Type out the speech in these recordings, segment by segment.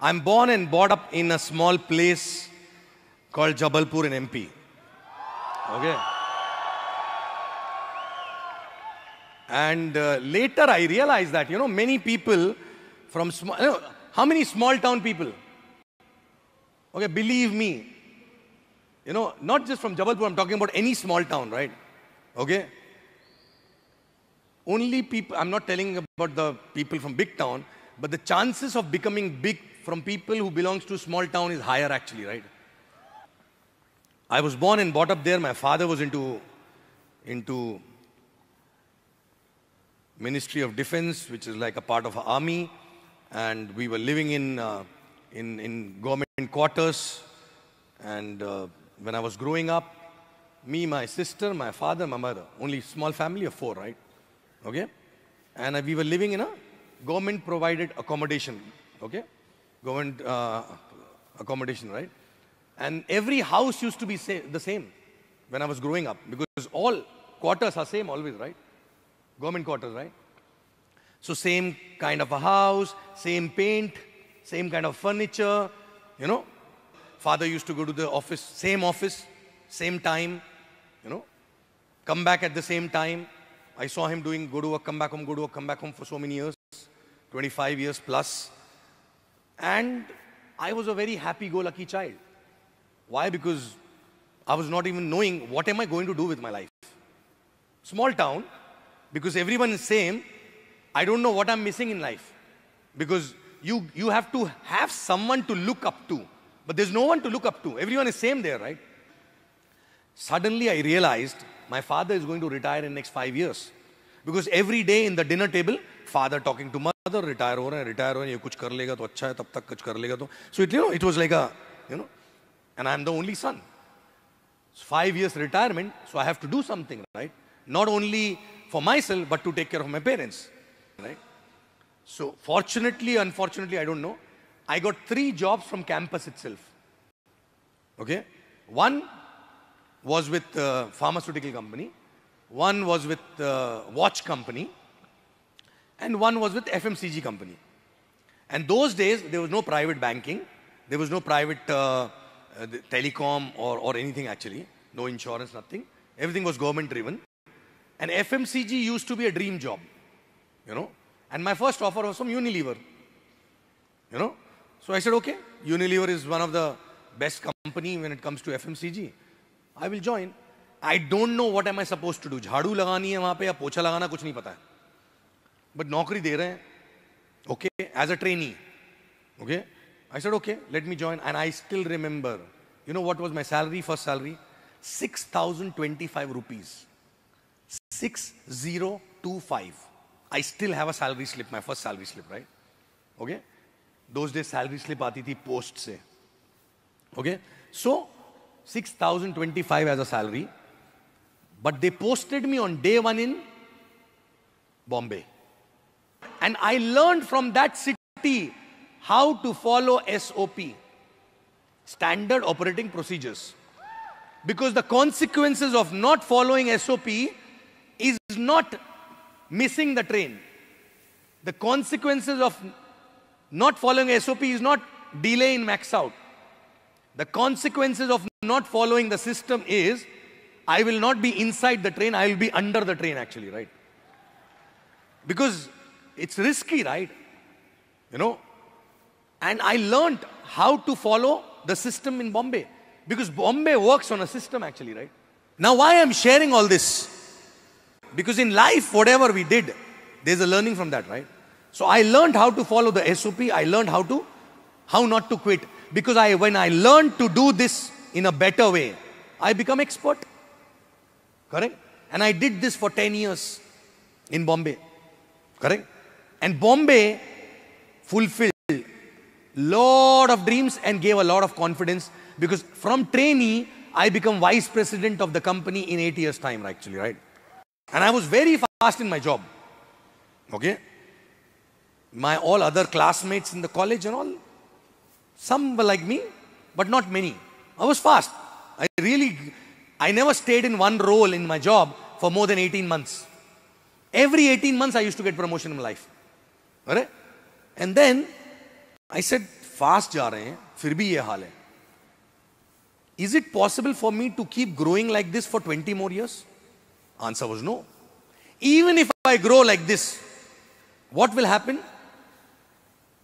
I'm born and brought up in a small place called Jabalpur in MP. Okay. And uh, later I realized that, you know, many people from small, you know, how many small town people? Okay, believe me, you know, not just from Jabalpur, I'm talking about any small town, right? Okay? Only people, I'm not telling about the people from big town, but the chances of becoming big from people who belongs to small town is higher actually, right? I was born and brought up there. My father was into, into Ministry of Defense, which is like a part of army. And we were living in, uh, in, in government quarters. And uh, when I was growing up, me, my sister, my father, my mother, only small family of four, right? Okay? And uh, we were living in a government provided accommodation, okay? government uh, accommodation, right? And every house used to be sa the same when I was growing up because all quarters are same always, right? Government quarters, right? So same kind of a house, same paint, same kind of furniture, you know. Father used to go to the office, same office, same time, you know. Come back at the same time. I saw him doing go to work, come back home, go to work, come back home for so many years, 25 years plus. And I was a very happy-go-lucky child. Why? Because I was not even knowing what am I going to do with my life. Small town, because everyone is same, I don't know what I'm missing in life. Because you, you have to have someone to look up to. But there's no one to look up to. Everyone is same there, right? Suddenly I realized my father is going to retire in next five years. Because every day in the dinner table, father talking to mother retire हो रहे हैं retire हो रहे हैं ये कुछ कर लेगा तो अच्छा है तब तक कुछ कर लेगा तो so it you know it was like you know and I am the only son five years retirement so I have to do something right not only for myself but to take care of my parents right so fortunately unfortunately I don't know I got three jobs from campus itself okay one was with pharmaceutical company one was with watch company and one was with FMCG company. And those days, there was no private banking. There was no private uh, uh, telecom or, or anything actually. No insurance, nothing. Everything was government driven. And FMCG used to be a dream job, you know. And my first offer was from Unilever, you know. So I said, okay, Unilever is one of the best company when it comes to FMCG. I will join. I don't know what am I supposed to do. झाड़ू lagani hai वहाँ पे या पोछा लगाना कुछ नहीं पता but नौकरी दे रहे हैं okay as a trainee okay I said okay let me join and I still remember you know what was my salary first salary six thousand twenty five rupees six zero two five I still have a salary slip my first salary slip right okay those day salary slip आती थी post से okay so six thousand twenty five as a salary but they posted me on day one in Bombay And I learned from that city how to follow SOP, standard operating procedures. Because the consequences of not following SOP is not missing the train. The consequences of not following SOP is not delay in max out. The consequences of not following the system is I will not be inside the train, I will be under the train actually, right? Because it's risky, right? You know? And I learned how to follow the system in Bombay. Because Bombay works on a system, actually, right? Now, why I'm sharing all this? Because in life, whatever we did, there's a learning from that, right? So I learned how to follow the SOP. I learned how to, how not to quit. Because I, when I learned to do this in a better way, I become expert. Correct? And I did this for 10 years in Bombay. Correct? And Bombay fulfilled lot of dreams and gave a lot of confidence because from trainee, I become vice president of the company in eight years time actually, right? And I was very fast in my job, okay? My all other classmates in the college and all, some were like me, but not many. I was fast. I really, I never stayed in one role in my job for more than 18 months. Every 18 months, I used to get promotion in my life. अरे and then I said fast जा रहे हैं फिर भी ये हाल है is it possible for me to keep growing like this for twenty more years answer was no even if I grow like this what will happen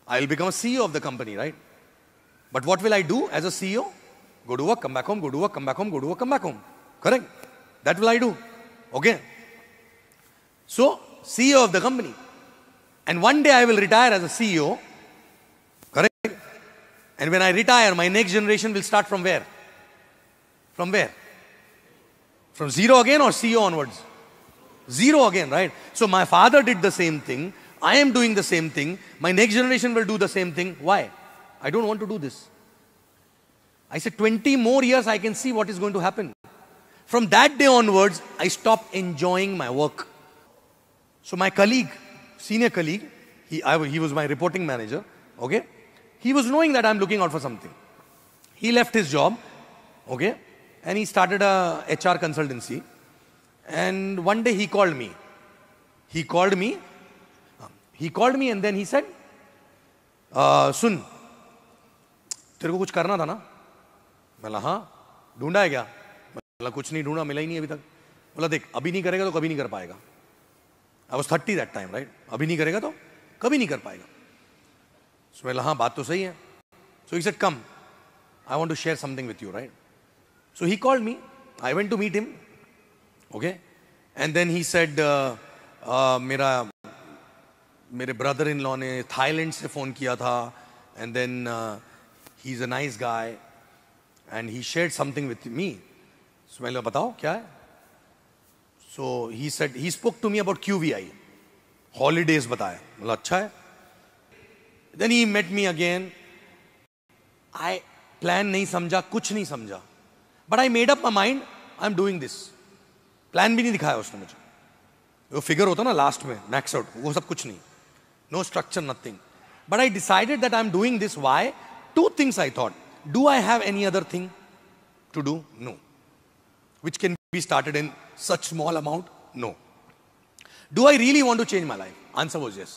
I will become CEO of the company right but what will I do as a CEO go to work come back home go to work come back home go to work come back home correct that will I do okay so CEO of the company And one day I will retire as a CEO. Correct? And when I retire, my next generation will start from where? From where? From zero again or CEO onwards? Zero again, right? So my father did the same thing. I am doing the same thing. My next generation will do the same thing. Why? I don't want to do this. I said, 20 more years, I can see what is going to happen. From that day onwards, I stopped enjoying my work. So my colleague, senior colleague, he, I, he was my reporting manager, okay? He was knowing that I'm looking out for something. He left his job, okay? And he started a HR consultancy. And one day he called me. He called me. He called me and then he said, uh, सुन तेरे को कुछ करना था ना बोला हाँ ढूंढा है क्या बोला कुछ नहीं ढूंढा मिला ही नहीं अभी तक बोला देख अभी नहीं करेगा तो कभी नहीं कर पाएगा I was thirty that time right अभी नहीं करेगा तो कभी नहीं कर पाएगा सो so, हाँ बात तो सही है so he said come I want to share something with you right so he called me I went to meet him okay and then he said मेरा मेरे ब्रदर इन लॉ ने थाईलैंड से phone किया था and then he is a nice guy and he share something with me so मैं बताओ क्या है so he said he spoke to me about Q V I holidays बताया मतलब अच्छा है then he met me again I plan नहीं समझा कुछ नहीं समझा but I made up my mind I am doing this plan भी नहीं दिखाया उसने मुझे वो फिगर होता ना लास्ट में मैक्स आउट वो सब कुछ नहीं no structure nothing but I decided that I am doing this why two things I thought do I have any other thing to do no which can be started in such small amount? No. Do I really want to change my life? Answer was yes.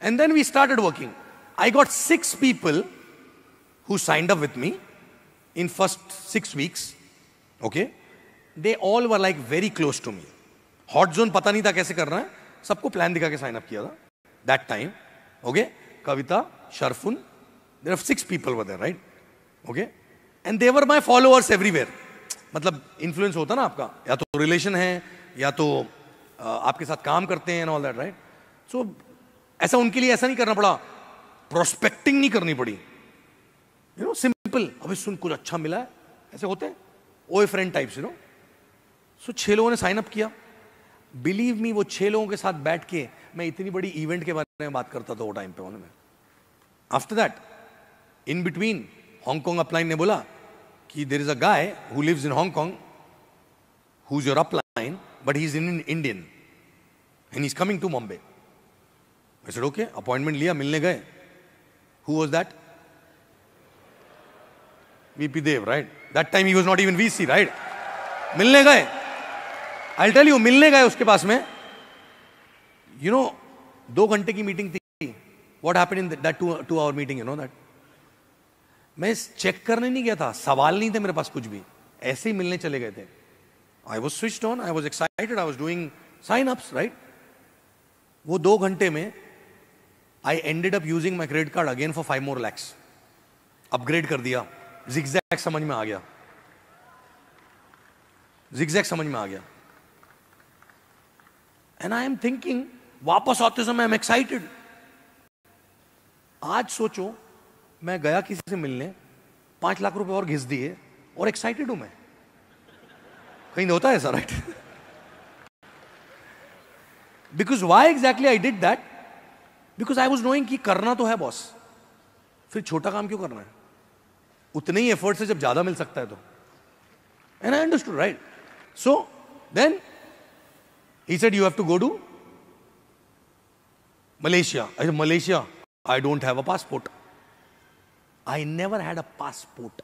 And then we started working. I got six people who signed up with me in first six weeks. Okay? They all were like very close to me. Hot zone पता नहीं था कैसे करना है सबको plan दिखा के sign up किया था that time okay Kavita Sharfun there are six people were there right okay and they were my followers everywhere मतलब इन्फ्लुएंस होता ना आपका या तो रिलेशन है या तो आपके साथ काम करते हैं ऑल दैट राइट सो ऐसा उनके लिए ऐसा नहीं करना पड़ा प्रोस्पेक्टिंग नहीं करनी पड़ी यू नो सिंपल अभी सुन कुछ अच्छा मिला है ऐसे होते हैं oh friend types you know so छह लोगों ने साइन अप किया बिलीव मी वो छह लोगों के साथ बैठ के मैं इतनी बड़ी इवेंट के बारे में बात करता था वो टाइम पे उन्होंने after that in between Hong Kong upline ने बोला कि there is a guy who lives in Hong Kong who is your upline but he is in Indian and is coming to Bombay मैं ओके अपॉइंटमेंट लिया मिलने गए who was that VP Dev right that time he was not even VC right मिलने गए I tell you मिलने गए उसके पास में यू you नो know, दो घंटे की मीटिंग थी what happen in that two hour meeting you know that मैं चेक करने नहीं गया था सवाल नहीं थे मेरे पास कुछ भी ऐसे ही मिलने चले गए थे I was switch on I was excited I was doing sign ups right वो दो घंटे में I ended up using my credit card again for five more lakhs upgrade कर दिया जिग्जैक समझ में आ गया जिग्जैक समझ में आ गया एंड आई एम थिंकिंग वापस आते समय आई एम एक्साइटेड आज सोचो मैं गया किसी से मिलने पांच लाख रुपए और घिस दिए और एक्साइटेड हूं मैं कहीं होता है sir right because why exactly I did that because I was knowing करना तो है बॉस फिर छोटा काम क्यों करना है उतने ही एफर्ट से जब ज्यादा मिल सकता है तो and I understood right so then he said you have to go to Malaysia Malaysia I don't have a passport I never had a passport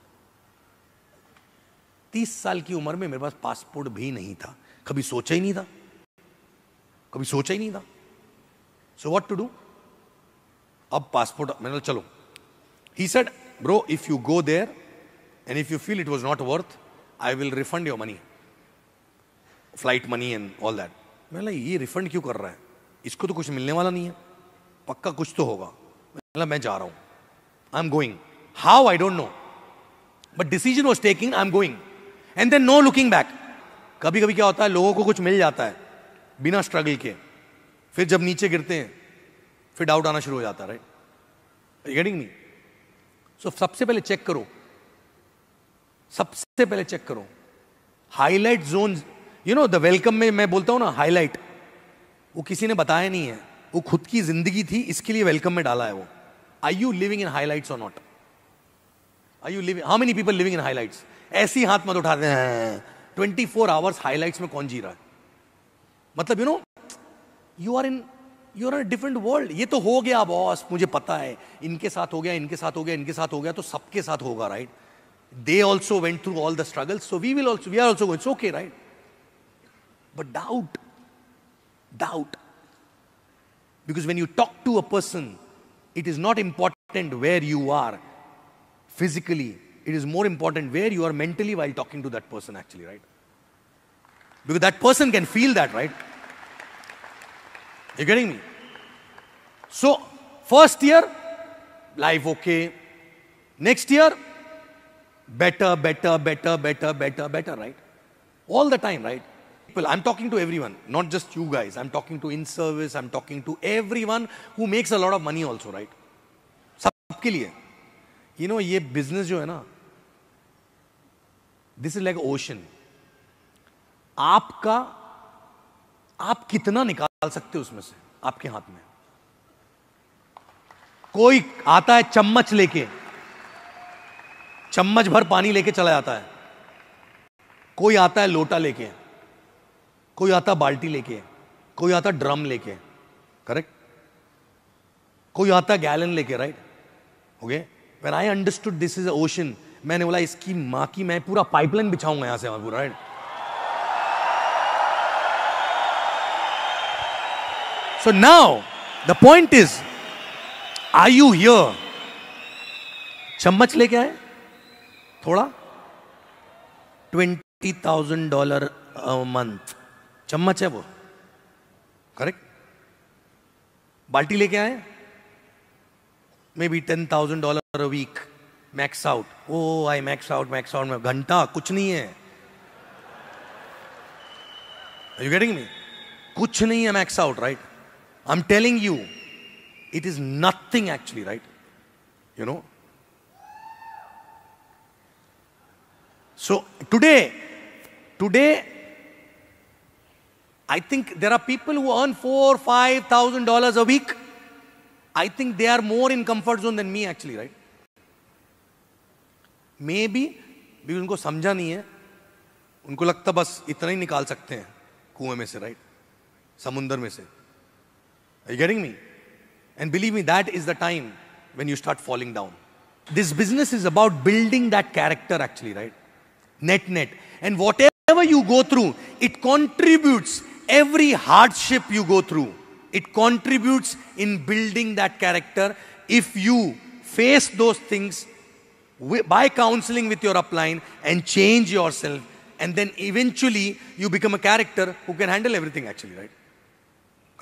तीस साल की उम्र में मेरे पास पासपोर्ट भी नहीं था कभी सोचा ही नहीं था कभी सोचा ही नहीं था सो वॉट टू डू अब पासपोर्ट मैंने चलो he said bro if you go there and if you feel it was not worth I will refund your money flight money and all that मैंने ये रिफंड क्यों कर रहा है इसको तो कुछ मिलने वाला नहीं है पक्का कुछ तो होगा मैं जा रहा हूं I am going How, I don't know. But decision was taking I am going and then no looking back कभी कभी क्या होता है लोगों को कुछ मिल जाता है बिना स्ट्रगल के फिर जब नीचे गिरते हैं फिर डाउट आना शुरू हो जाता है राइट गेटिंग मी सो सबसे पहले चेक करो सबसे पहले चेक करो highlight zone you know the welcome में मैं बोलता हूं ना हाईलाइट वो किसी ने बताया नहीं है वो खुद की जिंदगी थी इसके लिए वेलकम में डाला है वो I you living in highlights और not you you how many people living in highlights highlights? ऐसी हाथ मत उठाते हैं ट्वेंटी फोर आवर्स हाईलाइट्स में कौन जी रहा है मतलब you know you are in you are different world ये तो हो गया बॉस मुझे पता है इनके साथ हो गया इनके साथ हो गया इनके साथ हो गया तो सबके साथ होगा right they also went through all the struggle so we will also we are also it's okay right but doubt doubt because when you talk to a person it is not important where you are physically, it is more important where you are mentally while talking to that person, actually, right? Because that person can feel that, right? You're getting me? So, first year, life okay. Next year, better, better, better, better, better, better, right? All the time, right? People, I'm talking to everyone, not just you guys. I'm talking to in service, I'm talking to everyone who makes a lot of money also, right? सबके लिए you know ये business जो है ना this is like ocean आपका आप कितना निकाल सकते हो उसमें से आपके हाथ में कोई आता है चम्मच लेके चम्मच भर पानी लेके चला जाता है कोई आता है लोटा लेके कोई आता बाल्टी लेके कोई आता ड्रम लेके करेक्ट कोई आता गैलन लेके राइट हो गया when I understood this is ocean मैंने बोला इसकी माँ की मैं पूरा पाइपलाइन बिछाऊंगा यहाँ से वहां पूरा right so now the point is I you here चम्मच लेके आए थोड़ा ट्वेंटी थाउजेंड डॉलर मंथ चम्मच है वो करेक्ट बाल्टी लेके आए maybe $10,000 a week, max out. Oh, I max out, max out, My घंटा kuch nahi है. Are you getting me? Kuch nahi है max out, right? I'm telling you, it is nothing actually, right? You know? So today, today, I think there are people who earn four, five thousand dollars a week I think they are more in comfort zone than me actually, right? Maybe, भी उनको समझा नहीं है, उनको लगता बस इतना ही निकाल सकते हैं कुएं में से, right? समुंदर में से. Are you getting me? And believe me, that is the time when you start falling down. This business is about building that character actually, right? Net net. And whatever you go through, it contributes every hardship you go through. It contributes in building that character. If you face those things by counseling with your upline and change yourself, and then eventually you become a character who can handle everything actually, right?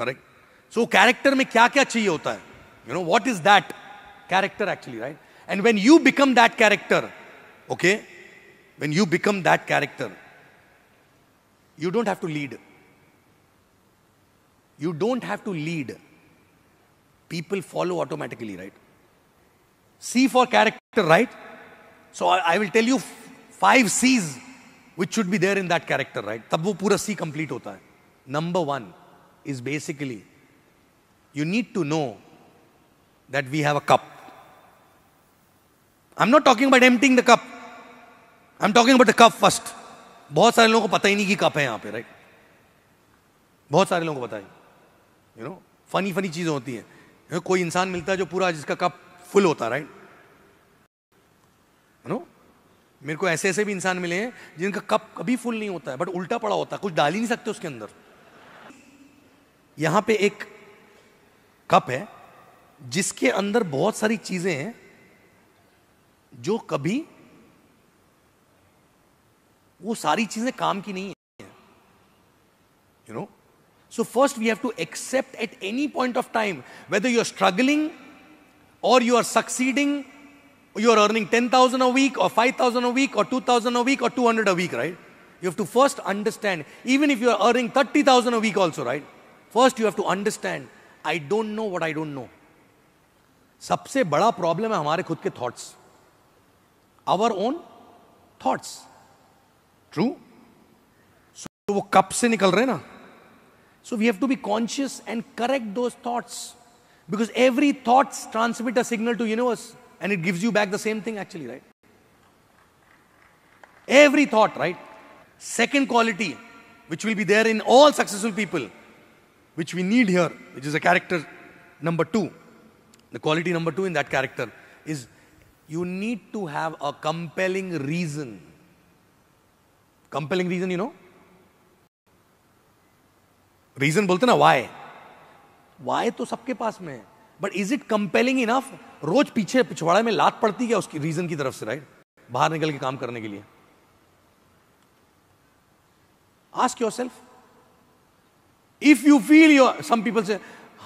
Correct? So character mein kya kya chahiye hota hai? You know, what is that character actually, right? And when you become that character, okay, when you become that character, you don't have to lead. You don't have to lead. People follow automatically, right? C for character, right? So I, I will tell you five C's which should be there in that character, right? तब वो पूरा C complete होता Number one is basically you need to know that we have a cup. I'm not talking about emptying the cup. I'm talking about the cup first. बहुत सारे लोगों को पता ही नहीं कि कप है यहाँ पे, right? बहुत सारे लोगों को पता है यू नो फनी फनी चीज़ें होती हैं you know, कोई इंसान मिलता है जो पूरा जिसका कप फुल होता है राइट यू नो मेरे को ऐसे ऐसे भी इंसान मिले हैं जिनका कप कभी फुल नहीं होता है बट उल्टा पड़ा होता है कुछ डाल ही नहीं सकते उसके अंदर यहाँ पे एक कप है जिसके अंदर बहुत सारी चीज़ें हैं जो कभी वो सारी चीज़ें काम की नहीं है you you know know? So first we have to accept at any point of time, whether you're struggling or you are succeeding, you're earning 10,000 a week or 5,000 a week or 2,000 a week or 200 a week, right? You have to first understand, even if you're earning 30,000 a week also, right? First you have to understand, I don't know what I don't know. सबसे बड़ा problem है हमारे खुद के thoughts our own thoughts true so वो cup से निकल रहे ना so we have to be conscious and correct those thoughts because every thought transmits a signal to universe and it gives you back the same thing actually, right? Every thought, right? Second quality, which will be there in all successful people, which we need here, which is a character number two. The quality number two in that character is you need to have a compelling reason. Compelling reason, you know, reason बोलते ना why why तो सबके पास में है but is it compelling enough रोज पीछे पिछवाड़े में लात पड़ती क्या उसकी रीजन की तरफ से राइट बाहर निकल के काम करने के लिए ask yourself if you feel your some people से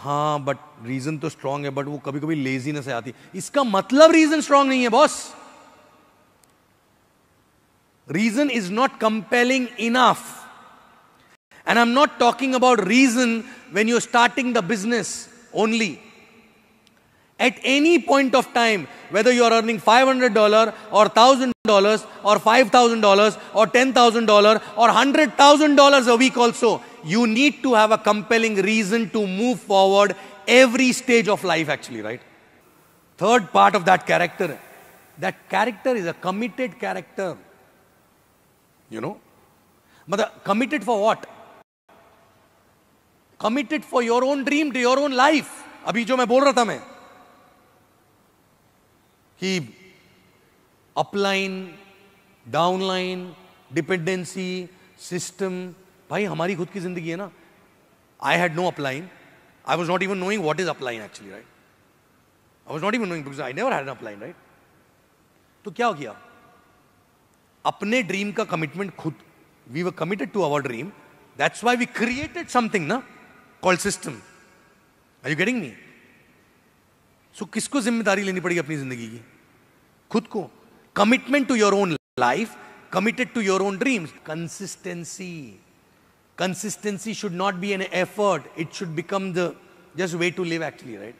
हाँ बट रीजन तो स्ट्रांग है बट वो कभी कभी लेजीनेस आती इसका मतलब रीजन स्ट्रांग नहीं है boss reason is not compelling enough And I'm not talking about reason when you're starting the business only. At any point of time, whether you're earning $500 or $1,000 or $5,000 or $10,000 or $100,000 a week also, you need to have a compelling reason to move forward every stage of life actually, right? Third part of that character, that character is a committed character. You know? But committed for what? committed for your own dream to your own life अभी जो मैं बोल रहा था मैं कि upline downline dependency system भाई हमारी खुद की जिंदगी है ना I had no upline I was not even knowing what is upline actually right I was not even knowing because I never had upline right तो क्या हो गया अपने ड्रीम का कमिटमेंट खुद we were committed to our dream that's why we created something ना called system. Are you getting me? So किसको जिम्मेदारी लेनी पड़ेगी अपनी जिंदगी की खुद को Commitment to your own life. committed to your own dreams. Consistency. Consistency should not be an effort. It should become the just way to live actually, right?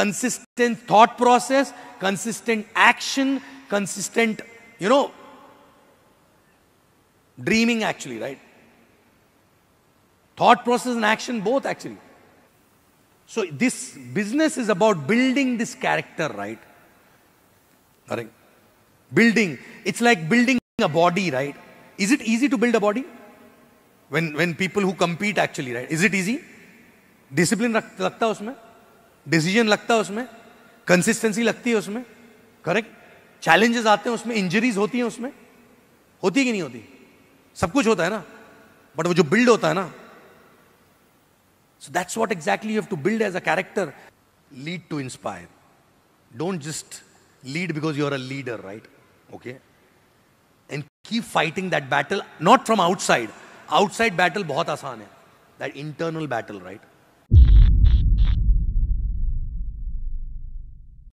Consistent thought process, consistent action, consistent, you know, dreaming actually, right? Thought process and action both actually. So this business is about building this character, right? Right. Building. It's like building a body, right? Is it easy to build a body? When, when people who compete actually, right? Is it easy? Discipline lagta hai usme decision lagta hai usme consistency lagti hai usme correct challenges aate hain usme injuries hoti hain usme hoti ki nahi hoti sab kuch hota hai na but wo jo build hota hai na So that's what exactly you have to build as a character. Lead to inspire. Don't just lead because you're a leader, right? Okay? And keep fighting that battle, not from outside. Outside battle bahut aasan hai. That internal battle, right?